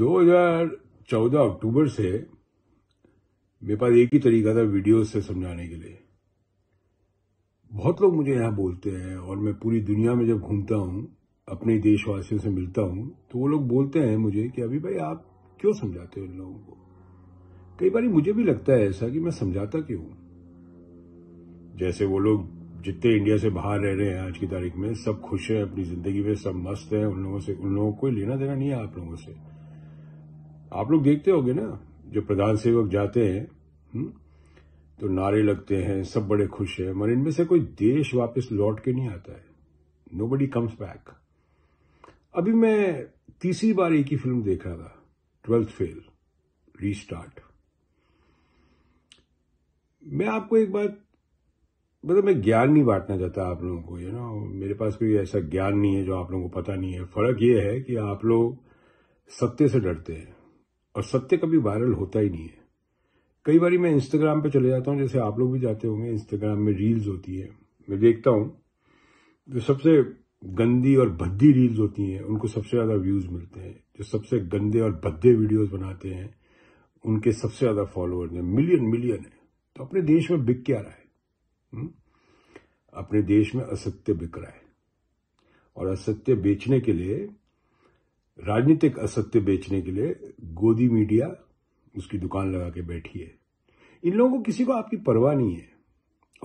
2014 अक्टूबर से मेरे पास एक ही तरीका था वीडियो से समझाने के लिए बहुत लोग मुझे यहां बोलते हैं और मैं पूरी दुनिया में जब घूमता हूँ अपने देशवासियों से मिलता हूं तो वो लोग बोलते हैं मुझे कि अभी भाई आप क्यों समझाते हो इन लोगों को कई बार मुझे भी लगता है ऐसा कि मैं समझाता क्यों जैसे वो लोग जितने इंडिया से बाहर रह रहे हैं आज की तारीख में सब खुश हैं अपनी ज़िंदगी में सब मस्त हैं उन लोगों से उन लोगों को लेना देना नहीं है आप लोगों से आप लोग देखते होंगे ना जो प्रधान सेवक जाते हैं हम्म, तो नारे लगते हैं सब बड़े खुश हैं मगर इनमें से कोई देश वापस लौट के नहीं आता है नो बडी कम्स बैक अभी मैं तीसरी बार एक ही फिल्म देख रहा था ट्वेल्थ फेल रीस्टार्ट मैं आपको एक बात मतलब मैं ज्ञान नहीं बांटना चाहता आप लोगों को यू नो मेरे पास कोई ऐसा ज्ञान नहीं है जो आप लोगों को पता नहीं है फर्क यह है कि आप लोग सत्य से डरते हैं और सत्य कभी वायरल होता ही नहीं है कई बार मैं इंस्टाग्राम पे चले जाता हूँ जैसे आप लोग भी जाते होंगे इंस्टाग्राम में रील्स होती है मैं देखता हूँ जो सबसे गंदी और भद्दी रील्स होती हैं उनको सबसे ज़्यादा व्यूज़ मिलते हैं जो सबसे गंदे और भद्दे वीडियोज बनाते हैं उनके सबसे ज़्यादा फॉलोअर्स हैं मिलियन मिलियन है तो अपने देश में बिक क्या रहा है हम्म? अपने देश में असत्य बिक रहा है और असत्य बेचने के लिए राजनीतिक असत्य बेचने के लिए गोदी मीडिया उसकी दुकान लगा के बैठी है इन लोगों को किसी को आपकी परवाह नहीं है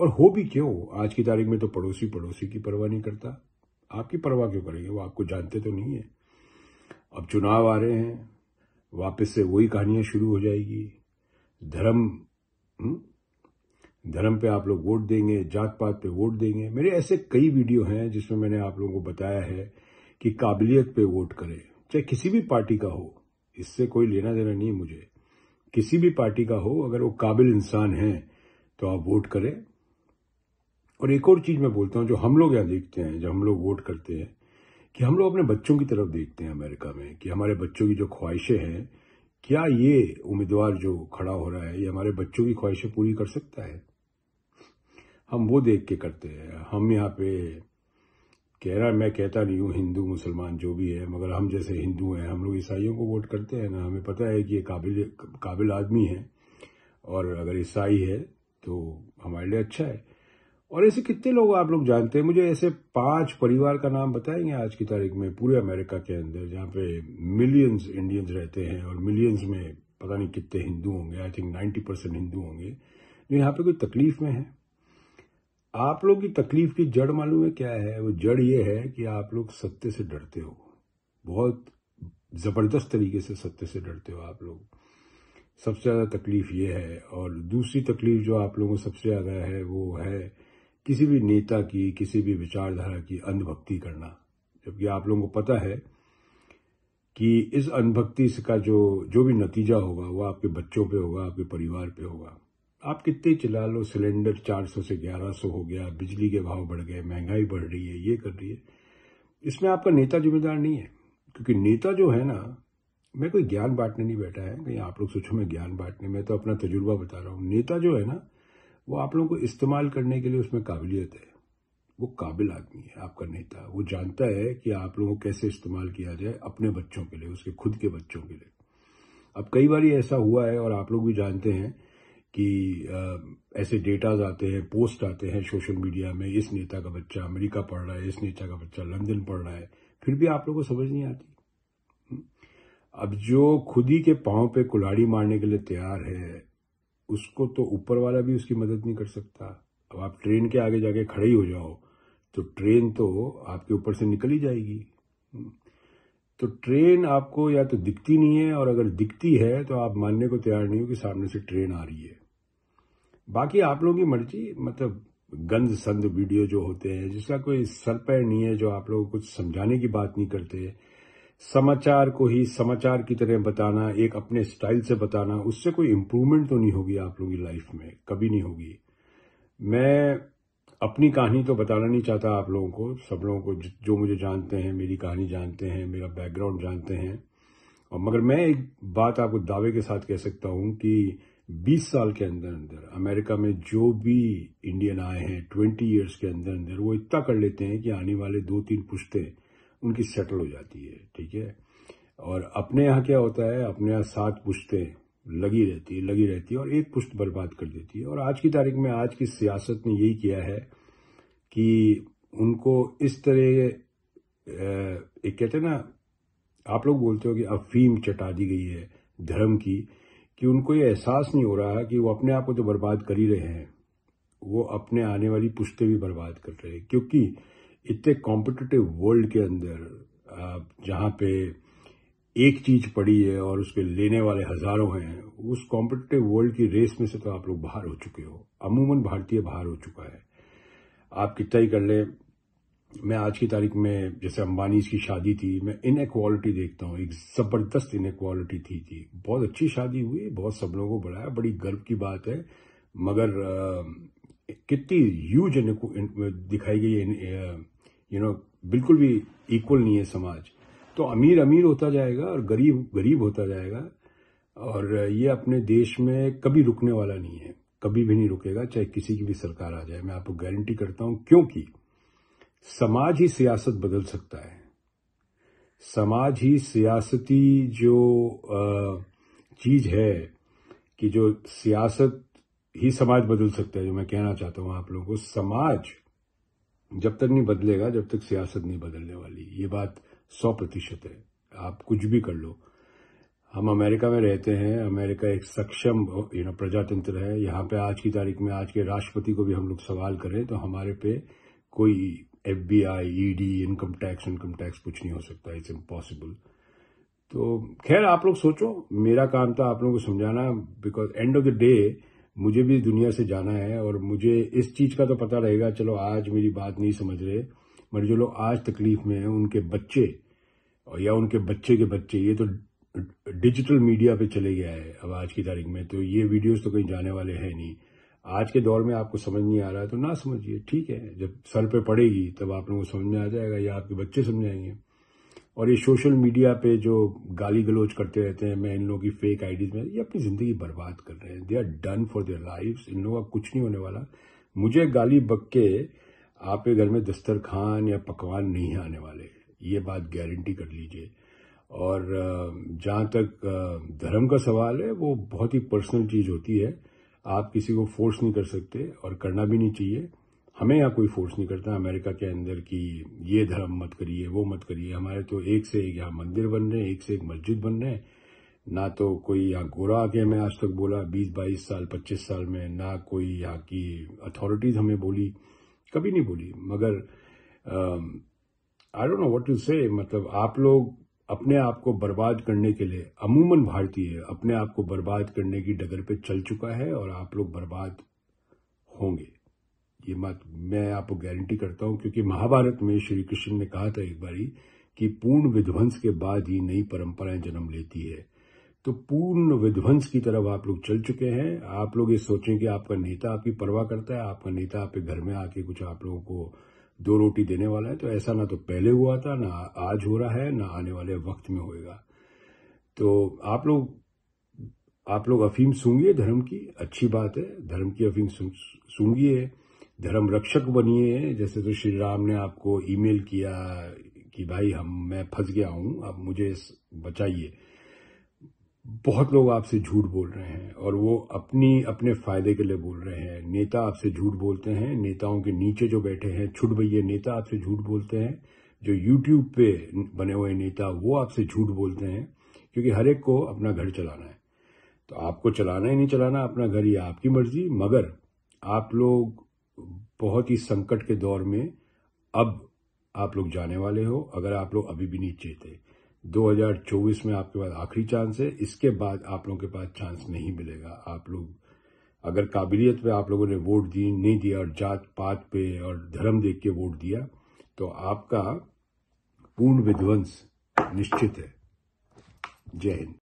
और हो भी क्यों आज की तारीख में तो पड़ोसी पड़ोसी की परवाह नहीं करता आपकी परवाह क्यों करेंगे वो आपको जानते तो नहीं है अब चुनाव आ रहे हैं वापस से वही कहानियां शुरू हो जाएगी धर्म हम्म? धर्म पे आप लोग वोट देंगे जात पात पे वोट देंगे मेरे ऐसे कई वीडियो हैं जिसमें मैंने आप लोगों को बताया है कि काबिलियत पे वोट करें चाहे किसी भी पार्टी का हो इससे कोई लेना देना नहीं मुझे किसी भी पार्टी का हो अगर वो काबिल इंसान है तो आप वोट करें और एक और चीज मैं बोलता हूं जो हम लोग यहाँ देखते हैं जब हम लोग वोट करते हैं कि हम लोग अपने बच्चों की तरफ देखते हैं अमेरिका में कि हमारे बच्चों की जो ख्वाहिशें हैं क्या ये उम्मीदवार जो खड़ा हो रहा है ये हमारे बच्चों की ख्वाहिशें पूरी कर सकता है हम वो देख के करते हैं हम यहाँ पे कह रहा मैं कहता नहीं हूँ हिंदू मुसलमान जो भी है मगर हम जैसे हिंदू हैं हम लोग ईसाइयों को वोट करते हैं ना हमें पता है कि ये काबिल काबिल आदमी है और अगर ईसाई है तो हमारे लिए अच्छा है और ऐसे कितने लोग आप लोग जानते हैं मुझे ऐसे पांच परिवार का नाम बताएंगे आज की तारीख में पूरे अमेरिका के अंदर जहाँ पे मिलियंस इंडियंस रहते हैं और मिलियंस में पता नहीं कितने हिंदू होंगे I think ninety percent Hindu होंगे जो यहाँ पे कोई तकलीफ में है आप लोग की तकलीफ की जड़ मालूम है क्या है वो जड़ ये है कि आप लोग सत्य से डरते हो बहुत ज़बरदस्त तरीके से सत्य से डरते हो आप लोग सबसे ज़्यादा तकलीफ ये है और दूसरी तकलीफ जो आप लोगों को सबसे ज़्यादा है वो है किसी भी नेता की किसी भी विचारधारा की अंधभक्ति करना जबकि आप लोगों को पता है कि इस अनभक्ति का जो जो भी नतीजा होगा वो आपके बच्चों पे होगा आपके परिवार पे होगा आप कितने चला लो सिलेंडर 400 से 1100 हो गया बिजली के भाव बढ़ गए महंगाई बढ़ रही है ये कर रही है इसमें आपका नेता जिम्मेदार नहीं है क्योंकि नेता जो है ना मैं कोई ज्ञान बांटने नहीं बैठा है कहीं आप लोग सोचो मैं ज्ञान बांटने में तो अपना तजुर्बा बता रहा हूँ नेता जो है ना वो आप लोगों को इस्तेमाल करने के लिए उसमें काबिलियत है वो काबिल आदमी है आपका नेता वो जानता है कि आप लोगों को कैसे इस्तेमाल किया जाए अपने बच्चों के लिए उसके खुद के बच्चों के लिए अब कई बार ऐसा हुआ है और आप लोग भी जानते हैं कि ऐसे डेटाज आते हैं पोस्ट आते हैं सोशल मीडिया में इस नेता का बच्चा अमेरिका पढ़ रहा है इस नेता का बच्चा लंदन पढ़ रहा है फिर भी आप लोगों को समझ नहीं आती अब जो खुद ही के पाँव पे कुल्हाड़ी मारने के लिए तैयार है उसको तो ऊपर वाला भी उसकी मदद नहीं कर सकता अब आप ट्रेन के आगे जाके खड़े ही हो जाओ तो ट्रेन तो आपके ऊपर से निकल ही जाएगी तो ट्रेन आपको या तो दिखती नहीं है और अगर दिखती है तो आप मानने को तैयार नहीं हो कि सामने से ट्रेन आ रही है बाकी आप लोगों की मर्जी मतलब गंद संद वीडियो जो होते हैं जिसका कोई सर पैर नहीं है जो आप लोग कुछ समझाने की बात नहीं करते समाचार को ही समाचार की तरह बताना एक अपने स्टाइल से बताना उससे कोई इम्प्रूवमेंट तो नहीं होगी आप लोगों की लाइफ में कभी नहीं होगी मैं अपनी कहानी तो बताना नहीं चाहता आप लोगों को सब लोगों को जो मुझे जानते हैं मेरी कहानी जानते हैं मेरा बैकग्राउंड जानते हैं और मगर मैं एक बात आपको दावे के साथ कह सकता हूं कि 20 साल के अंदर अंदर अमेरिका में जो भी इंडियन आए हैं 20 इयर्स के अंदर अंदर वो इतना कर लेते हैं कि आने वाले दो तीन पुश्ते उनकी सेटल हो जाती है ठीक है और अपने यहाँ क्या होता है अपने यहाँ सात पुश्ते लगी रहती है लगी रहती है और एक पुश्त बर्बाद कर देती है और आज की तारीख में आज की सियासत ने यही किया है कि उनको इस तरह एक कहते हैं ना आप लोग बोलते हो कि अफीम चटा दी गई है धर्म की कि उनको ये एहसास नहीं हो रहा कि वो अपने आप को तो बर्बाद कर ही रहे हैं वो अपने आने वाली पुश्तें भी बर्बाद कर रहे हैं क्योंकि इतने कॉम्पिटिटिव वर्ल्ड के अंदर जहाँ पे एक चीज पड़ी है और उसके लेने वाले हजारों हैं उस कॉम्पिटिटिव वर्ल्ड की रेस में से तो आप लोग बाहर हो चुके हो अमूमन भारतीय बाहर हो चुका है आप कितना ही कर लें मैं आज की तारीख में जैसे अंबानी की शादी थी मैं इनएक्वालिटी देखता हूँ एक ज़बरदस्त इनएक्वालिटी थी थी बहुत अच्छी शादी हुई बहुत सब लोगों को बढ़ाया बड़ी गर्व की बात है मगर कितनी यूज दिखाई गई यू नो बिल्कुल भी इक्वल नहीं है समाज तो अमीर अमीर होता जाएगा और गरीब गरीब होता जाएगा और ये अपने देश में कभी रुकने वाला नहीं है कभी भी नहीं रुकेगा चाहे किसी की भी सरकार आ जाए मैं आपको गारंटी करता हूँ क्योंकि समाज ही सियासत बदल सकता है समाज ही सियासती जो चीज़ है कि जो सियासत ही समाज बदल सकता है जो मैं कहना चाहता हूं आप लोगों को समाज जब तक नहीं बदलेगा जब तक सियासत नहीं बदलने वाली ये बात सौ प्रतिशत है आप कुछ भी कर लो हम अमेरिका में रहते हैं अमेरिका एक सक्षम यू नो प्रजातंत्र है यहाँ पे आज की तारीख में आज के राष्ट्रपति को भी हम लोग सवाल करें तो हमारे पे कोई F B I E D income tax income tax कुछ नहीं हो सकता इट्स इम्पॉसिबल तो खैर आप लोग सोचो मेरा काम था आप लोगों को समझाना because end of the day मुझे भी दुनिया से जाना है और मुझे इस चीज का तो पता रहेगा चलो आज मेरी बात नहीं समझ रहे मगर जो लोग आज तकलीफ में हैं उनके बच्चे या उनके बच्चे के बच्चे ये तो डिजिटल मीडिया पे चले गया है अब आज की तारीख में तो ये वीडियोस तो कहीं जाने वाले हैं नहीं आज के दौर में आपको समझ नहीं आ रहा है तो ना समझिए ठीक है जब सर पे पड़ेगी तब आप लोगों को समझ में आ जाएगा या आपके बच्चे समझ आएंगे और ये सोशल मीडिया पे जो गाली गलोच करते रहते हैं मैं इन लोगों की फेक आईडीज में ये अपनी ज़िंदगी बर्बाद कर रहे हैं they are done for their life इन लोगों का कुछ नहीं होने वाला मुझे गाली बक के आपके घर में दस्तर खान या पकवान नहीं आने वाले ये बात गारंटी कर लीजिए और जहाँ तक धर्म का सवाल है वो बहुत ही पर्सनल चीज़ होती है आप किसी को फोर्स नहीं कर सकते और करना भी नहीं चाहिए हमें यहाँ कोई फोर्स नहीं करता अमेरिका के अंदर कि ये धर्म मत करिए वो मत करिए हमारे तो एक से एक यहाँ मंदिर बन रहे हैं एक से एक मस्जिद बन रहे हैं ना तो कोई यहाँ गोरा आके हमें आज तक बोला बीस बाईस साल पच्चीस साल में ना कोई यहाँ की अथॉरिटीज हमें बोली कभी नहीं बोली मगर I don't know what to say मतलब आप लोग अपने आप को बर्बाद करने के लिए अमूमन भारतीय अपने आप को बर्बाद करने की डगर पे चल चुका है और आप लोग बर्बाद होंगे ये बात मैं आपको गारंटी करता हूं क्योंकि महाभारत में श्री कृष्ण ने कहा था एक बारी कि पूर्ण विध्वंस के बाद ही नई परंपराएं जन्म लेती है तो पूर्ण विध्वंस की तरफ आप लोग चल चुके हैं आप लोग ये सोचें कि आपका नेता आपकी परवाह करता है आपका नेता आपके घर में आके कुछ आप लोगों को दो रोटी देने वाला है तो ऐसा ना तो पहले हुआ था ना आज हो रहा है ना आने वाले वक्त में होएगा तो आप लोग आप लोग अफीम सूंगिए धर्म की अच्छी बात है धर्म की अफीम है धर्म रक्षक बनिए जैसे तो श्री राम ने आपको ईमेल किया कि भाई हम मैं फंस गया हूं आप मुझे बचाइए बहुत लोग आपसे झूठ बोल रहे हैं और वो अपनी अपने फायदे के लिए बोल रहे हैं नेता आपसे झूठ बोलते हैं नेताओं के नीचे जो बैठे हैं छुट भैया नेता आपसे झूठ बोलते हैं जो यूट्यूब पे बने हुए नेता वो आपसे झूठ बोलते हैं क्योंकि हर एक को अपना घर चलाना है तो आपको चलाना ही नहीं चलाना अपना घर ये आपकी मर्जी मगर आप लोग बहुत ही संकट के दौर में अब आप लोग जाने वाले हो अगर आप लोग अभी भी नहीं चेते 2024 में आपके पास आखिरी चांस है इसके बाद आप लोगों के पास चांस नहीं मिलेगा आप लोग अगर काबिलियत पे आप लोगों ने वोट दी नहीं दिया और जात पात पे और धर्म देख के वोट दिया तो आपका पूर्ण विध्वंस निश्चित है जय हिंद